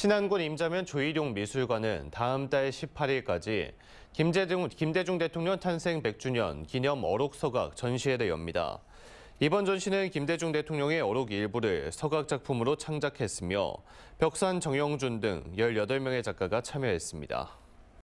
신안군 임자면 조일룡 미술관은 다음 달 18일까지 김대중, 김대중 대통령 탄생 100주년 기념 어록 서각 전시회를 엽니다. 이번 전시는 김대중 대통령의 어록 일부를 서각 작품으로 창작했으며 벽산 정영준 등 18명의 작가가 참여했습니다.